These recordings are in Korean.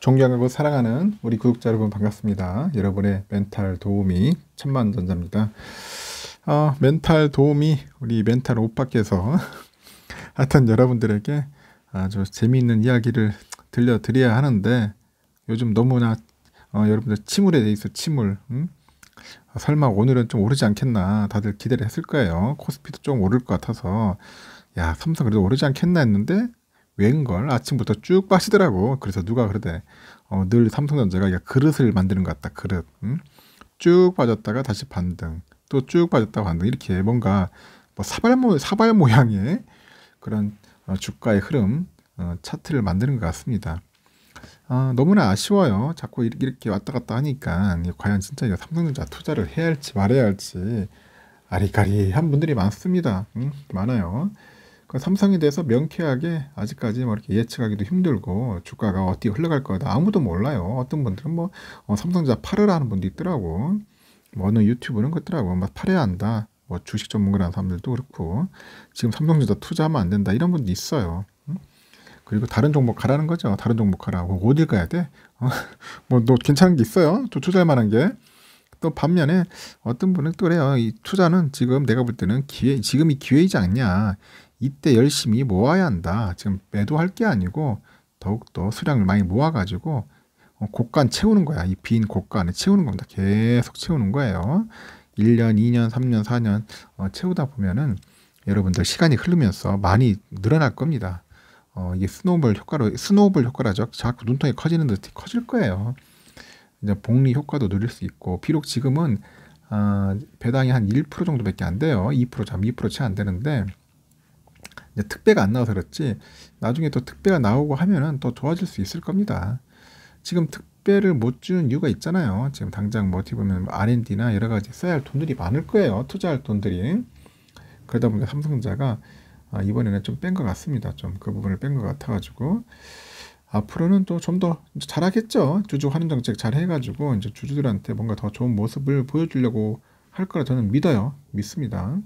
존경하고 사랑하는 우리 구독자 여러분 반갑습니다. 여러분의 멘탈 도우미 천만전자입니다. 어, 아, 멘탈 도우미 우리 멘탈 오빠께서 하여튼 여러분들에게 아주 재미있는 이야기를 들려드려야 하는데 요즘 너무나 어, 여러분들 침울에 대해서 침울 응? 음? 아, 설마 오늘은 좀 오르지 않겠나 다들 기대를 했을 거예요 코스피도 좀 오를 것 같아서 야 삼성 그래도 오르지 않겠나 했는데 웬걸 아침부터 쭉 빠시더라고. 그래서 누가 그러대. 어, 늘 삼성전자가 이 그릇을 만드는 것 같다. 그릇. 응? 쭉 빠졌다가 다시 반등. 또 쭉 빠졌다가 반등. 이렇게 뭔가 뭐 사발, 모, 사발 모양의 그런 어, 주가의 흐름 어, 차트를 만드는 것 같습니다. 아, 너무나 아쉬워요. 자꾸 이렇게 왔다 갔다 하니까 과연 진짜 이거 삼성전자 투자를 해야 할지 말아야 할지 아리까리한 분들이 많습니다. 응? 많아요. 그러니까 삼성에 대해서 명쾌하게 아직까지 뭐 이렇게 예측하기도 힘들고 주가가 어떻게 흘러갈 거다 아무도 몰라요. 어떤 분들은 뭐 어, 삼성자 팔으라 하는 분도 있더라고. 뭐 어느 유튜브는 그렇더라고. 막 팔아야 한다. 뭐 주식 전문가라는 사람들도 그렇고 지금 삼성전자 투자하면 안 된다 이런 분도 있어요. 그리고 다른 종목 가라는 거죠. 다른 종목 가라고 어딜 가야 돼? 어, 뭐너 괜찮은 게 있어요? 또 투자할 만한 게. 또 반면에 어떤 분은 또 그래요. 이 투자는 지금 내가 볼 때는 기회, 지금이 기회이지 않냐. 이때 열심히 모아야 한다. 지금 매도할 게 아니고 더욱더 수량을 많이 모아가지고 어, 곡간 채우는 거야. 이 빈곡간에 채우는 겁니다. 계속 채우는 거예요. 1년, 2년, 3년, 4년 어, 채우다 보면은 여러분들 시간이 흐르면서 많이 늘어날 겁니다. 어, 이게 스노우볼 효과로 스노우볼 효과라죠. 자꾸 눈통이 커지는 듯이 커질 거예요. 이제 복리 효과도 누릴 수 있고 비록 지금은 어, 배당이 한 1% 정도밖에 안 돼요. 2%참 2%채 안 되는데 특배가 안 나와서 그렇지 나중에 또 특배가 나오고 하면은 더 좋아질 수 있을 겁니다. 지금 특배를 못 주는 이유가 있잖아요. 지금 당장 뭐 어떻게 보면 뭐 R&D나 여러 가지 써야 할 돈들이 많을 거예요. 투자할 돈들이. 그러다 보니까 삼성자가 아, 이번에는 좀 뺀 것 같습니다. 좀 그 부분을 뺀 것 같아가지고 앞으로는 또 좀 더 잘하겠죠. 주주 환원 정책 잘 해가지고 이제 주주들한테 뭔가 더 좋은 모습을 보여주려고 할 거라 저는 믿어요. 믿습니다.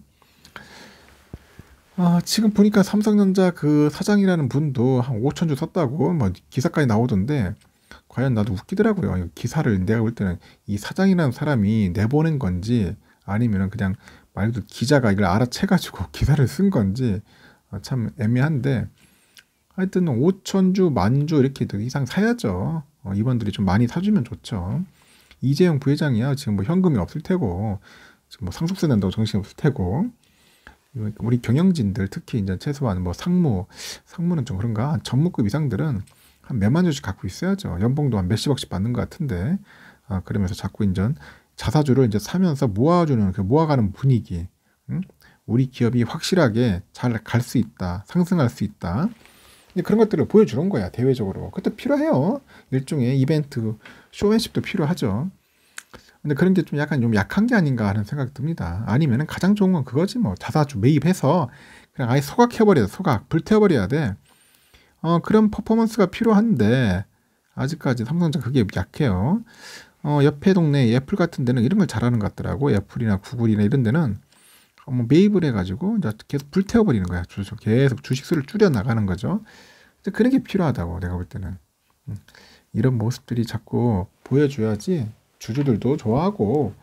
아, 지금 보니까 삼성전자 그 사장이라는 분도 한 5천 주 썼다고 뭐 기사까지 나오던데 과연 나도 웃기더라고요. 기사를 내가 볼 때는 이 사장이라는 사람이 내보낸 건지 아니면 그냥 말 그대로 기자가 이걸 알아채가지고 기사를 쓴 건지 아, 참 애매한데 하여튼 5천주, 만 주 이렇게 이상 사야죠. 어, 이번들이 좀 많이 사주면 좋죠. 이재용 부회장이야 지금 뭐 현금이 없을 테고 지금 뭐 상속세 낸다고 정신이 없을 테고 그러니까 우리 경영진들 특히 이제 최소한 뭐 상무, 상무는 좀 그런가? 전무급 이상들은 한 몇만 주씩 갖고 있어야죠. 연봉도 한 몇십억씩 받는 것 같은데. 아, 그러면서 자꾸 인제 자사주를 이제 사면서 모아주는, 그 모아가는 분위기. 응? 우리 기업이 확실하게 잘 갈 수 있다. 상승할 수 있다. 이제 그런 것들을 보여주는 거야, 대외적으로. 그것도 필요해요. 일종의 이벤트, 쇼맨십도 필요하죠. 근데 그런 게 좀 약간 좀 약한 게 아닌가 하는 생각이 듭니다. 아니면은 가장 좋은 건 그거지 뭐 자사주 매입해서 그냥 아예 소각해버려야 돼. 소각 불태워버려야 돼. 어 그런 퍼포먼스가 필요한데 아직까지 삼성전자 그게 약해요. 어 옆에 동네 애플 같은 데는 이런 걸 잘하는 것 같더라고. 애플이나 구글이나 이런 데는 어, 뭐 매입을 해가지고 이제 계속 불태워버리는 거야. 주식 계속 주식수를 줄여 나가는 거죠. 그런 게 필요하다고 내가 볼 때는 음, 이런 모습들이 자꾸 보여줘야지 주주들도 좋아하고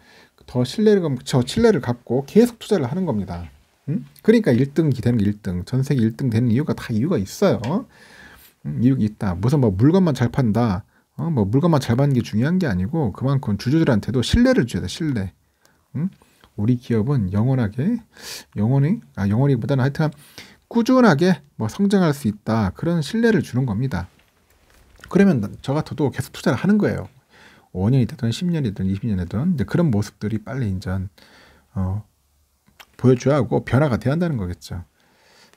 더 신뢰감, 저 신뢰를 갖고 계속 투자를 하는 겁니다. 음? 그러니까 1등기대는 1등, 전 세계 1등 되는 이유가 다 이유가 있어요. 음, 이유가 있다. 무슨 뭐 물건만 잘 판다. 어, 뭐 물건만 잘 받는 게 중요한 게 아니고 그만큼 주주들한테도 신뢰를 줘야 돼. 신뢰. 응? 음? 우리 기업은 영원하게 영원히 아 영원히보다는 하여튼 꾸준하게 뭐 성장할 수 있다 그런 신뢰를 주는 겁니다. 그러면 저 같아도 계속 투자를 하는 거예요. 5년이 되든 10년이 되든 20년이 되든 이제 그런 모습들이 빨리 이제 어, 보여줘야 하고 변화가 돼야 한다는 거겠죠.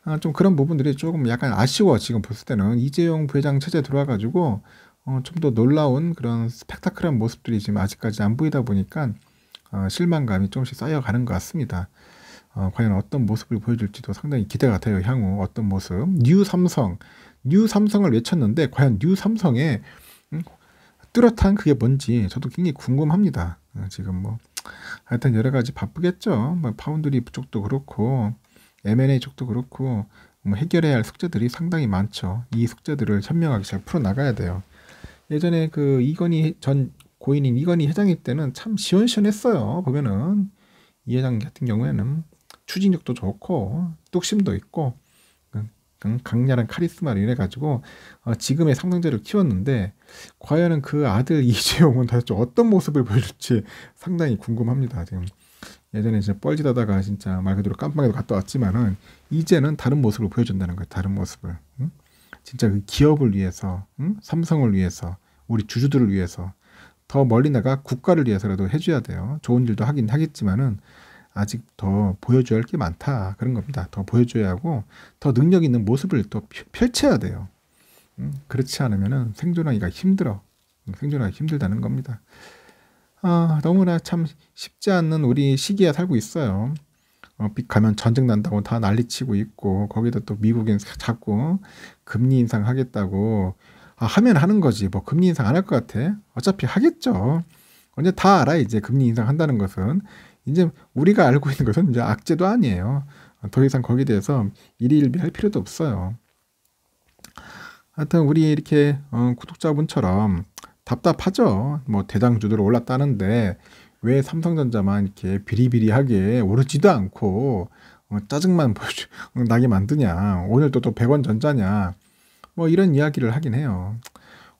아, 좀 그런 부분들이 조금 약간 아쉬워 지금 봤 때는 이재용 부회장 체제 돌아가지고 어, 좀더 놀라운 그런 스펙타클한 모습들이 지금 아직까지 안 보이다 보니까 어, 실망감이 조금씩 쌓여가는 것 같습니다. 어, 과연 어떤 모습을 보여줄지도 상당히 기대가 돼요. 향후 어떤 모습? 뉴 삼성, 뉴 삼성을 외쳤는데 과연 뉴 삼성에 뚜렷한 그게 뭔지 저도 굉장히 궁금합니다. 어, 지금 뭐 하여튼 여러 가지 바쁘겠죠. 뭐 파운드리 쪽도 그렇고 M&A 쪽도 그렇고 뭐 해결해야 할 숙제들이 상당히 많죠. 이 숙제들을 현명하게 잘 풀어 나가야 돼요. 예전에 그 이건희 전 고인인 이건희 회장일 때는 참 시원시원했어요. 보면은 이 회장 같은 경우에는 추진력도 좋고 뚝심도 있고 강렬한 카리스마로 인해 가지고 어, 지금의 삼성제를 키웠는데 과연 그 아들 이재용은 도대체 어떤 모습을 보여줄지 상당히 궁금합니다. 지금 예전에 진짜 뻘짓하다가 진짜 말 그대로 깜빵에도 갔다 왔지만은 이제는 다른 모습을 보여준다는 거예요. 다른 모습을 응? 진짜 그 기업을 위해서 응? 삼성을 위해서 우리 주주들을 위해서 더 멀리 나가 국가를 위해서라도 해줘야 돼요. 좋은 일도 하긴 하겠지만은 아직 더 보여줘야 할 게 많다 그런 겁니다. 더 보여줘야 하고 더 능력 있는 모습을 또 펼쳐야 돼요. 음, 그렇지 않으면 생존하기가 힘들어. 음, 생존하기 힘들다는 겁니다. 아, 너무나 참 쉽지 않는 우리 시기에 살고 있어요. 어, 가면 전쟁 난다고 다 난리치고 있고 거기다 또 미국인 자꾸 금리 인상 하겠다고 아, 하면 하는 거지 뭐 금리 인상 안 할 것 같아 어차피 하겠죠 언제 다 알아 이제 금리 인상 한다는 것은 이제 우리가 알고 있는 것은 이제 악재도 아니에요. 더 이상 거기에 대해서 일일비할 필요도 없어요. 하여튼 우리 이렇게 어, 구독자분처럼 답답하죠. 뭐 대장주들 올랐다는데 왜 삼성전자만 이렇게 비리비리하게 오르지도 않고 어, 짜증만 어, 나게 만드냐. 오늘도 또 100원 전자냐. 뭐 이런 이야기를 하긴 해요.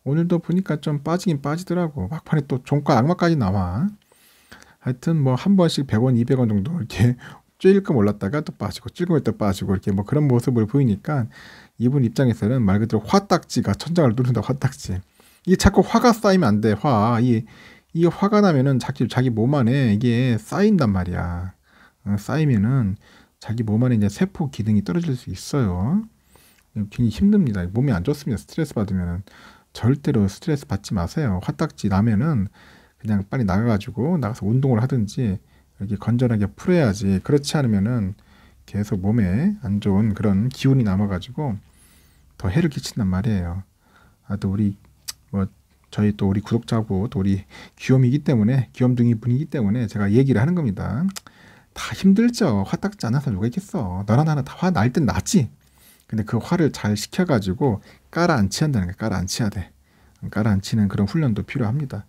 오늘도 보니까 좀 빠지긴 빠지더라고. 막판에 또 종가 악마까지 나와. 하여튼 뭐 한 번씩 100원, 200원 정도 이렇게 찔끔 올랐다가 또 빠지고 찔끔 또 빠지고 이렇게 뭐 그런 모습을 보이니까 이분 입장에서는 말 그대로 화딱지가 천장을 누른다 화딱지 이게 자꾸 화가 쌓이면 안 돼화이 이 화가 나면은 자기 자기 몸 안에 이게 쌓인단 말이야 어, 쌓이면은 자기 몸 안에 이제 세포 기능이 떨어질 수 있어요 굉장히 힘듭니다 몸이 안 좋습니다 스트레스 받으면은 절대로 스트레스 받지 마세요 화딱지 나면은 그냥 빨리 나가가지고 나가서 운동을 하든지 이렇게 건전하게 풀어야지 그렇지 않으면은 계속 몸에 안 좋은 그런 기운이 남아가지고 더 해를 끼친단 말이에요. 아, 또 우리 뭐 저희 또 우리 구독자고 또 우리 귀염이기 때문에 귀염둥이 분이기 때문에 제가 얘기를 하는 겁니다. 다 힘들죠. 화닦지않아서 누가 있겠어. 너나 나나 다 화날 땐낫지 근데 그 화를 잘 식혀가지고 깔아앉히한다는 게 깔아앉혀야 돼. 깔아앉히는 그런 훈련도 필요합니다.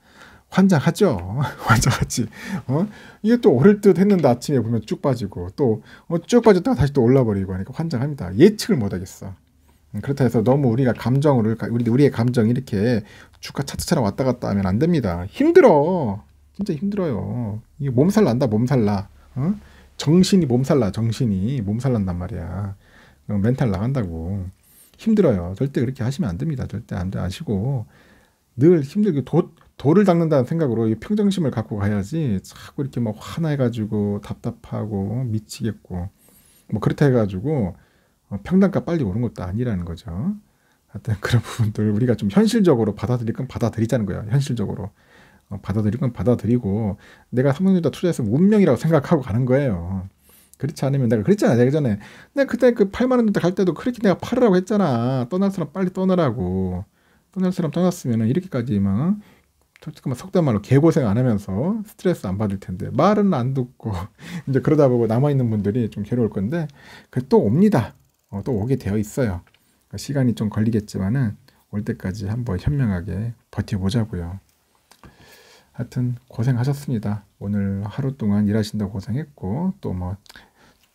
환장하죠. 환장하지. 어? 이게 또 오를 듯 했는데 아침에 보면 쭉 빠지고 또쭉 어, 빠졌다가 다시 또 올라버리고 하니까 환장합니다. 예측을 못하겠어. 음, 그렇다 해서 너무 우리가 감정을 우리 우리의 감정 이렇게 주가 차트처럼 왔다 갔다 하면 안 됩니다. 힘들어. 진짜 힘들어요. 이게 몸살 난다. 몸살 나. 어? 정신이 몸살 나. 정신이 몸살 난단 말이야. 어, 멘탈 나간다고. 힘들어요. 절대 그렇게 하시면 안 됩니다. 절대 안 아시고 늘 힘들게 돛, 돌을 닦는다는 생각으로 이 평정심을 갖고 가야지 자꾸 이렇게 막 화나해가지고 답답하고 미치겠고 뭐 그렇다 해가지고 어, 평단가 빨리 오는 것도 아니라는 거죠. 하여튼 그런 부분들 우리가 좀 현실적으로 받아들일 건 받아들이자는 거예요 현실적으로 어, 받아들일 건 받아들이고 내가 삼성전자 투자해서 운명이라고 생각하고 가는 거예요. 그렇지 않으면 내가 그랬잖아 내가 전에 내가 그때 그 8만 원대 갈 때도 그렇게 내가 팔으라고 했잖아 떠날 사람 빨리 떠나라고 떠날 사람 떠났으면 이렇게까지 막 솔직히 속된 말로 개고생 안 하면서 스트레스 안 받을 텐데 말은 안 듣고 이제 그러다 보고 남아있는 분들이 좀 괴로울 건데 그또 옵니다. 어, 또 오게 되어 있어요. 그러니까 시간이 좀 걸리겠지만은 올 때까지 한번 현명하게 버텨보자고요. 하여튼 고생하셨습니다. 오늘 하루 동안 일하신다 고생했고 또 뭐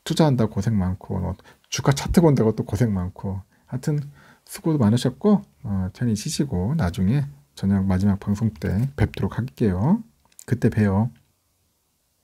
투자한다 고생 많고 뭐 주가 차트 본다고 또 고생 많고 하여튼 수고도 많으셨고 어, 편히 쉬시고 나중에 저녁 마지막 방송 때 뵙도록 할게요. 그때 봬요.